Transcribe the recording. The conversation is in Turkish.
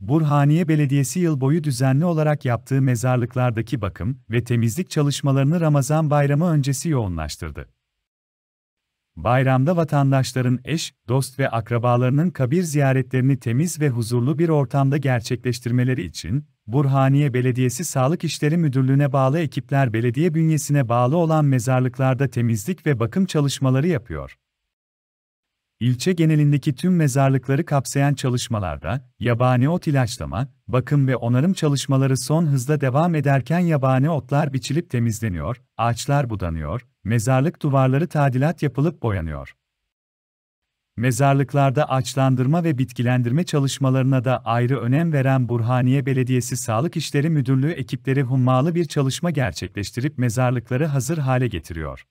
Burhaniye Belediyesi yıl boyu düzenli olarak yaptığı mezarlıklardaki bakım ve temizlik çalışmalarını Ramazan bayramı öncesi yoğunlaştırdı. Bayramda vatandaşların eş, dost ve akrabalarının kabir ziyaretlerini temiz ve huzurlu bir ortamda gerçekleştirmeleri için, Burhaniye Belediyesi Sağlık İşleri Müdürlüğü'ne bağlı ekipler belediye bünyesine bağlı olan mezarlıklarda temizlik ve bakım çalışmaları yapıyor. İlçe genelindeki tüm mezarlıkları kapsayan çalışmalarda, yabani ot ilaçlama, bakım ve onarım çalışmaları son hızla devam ederken yabani otlar biçilip temizleniyor, ağaçlar budanıyor, mezarlık duvarları tadilat yapılıp boyanıyor. Mezarlıklarda ağaçlandırma ve bitkilendirme çalışmalarına da ayrı önem veren Burhaniye Belediyesi Sağlık İşleri Müdürlüğü ekipleri hummalı bir çalışma gerçekleştirip mezarlıkları hazır hale getiriyor.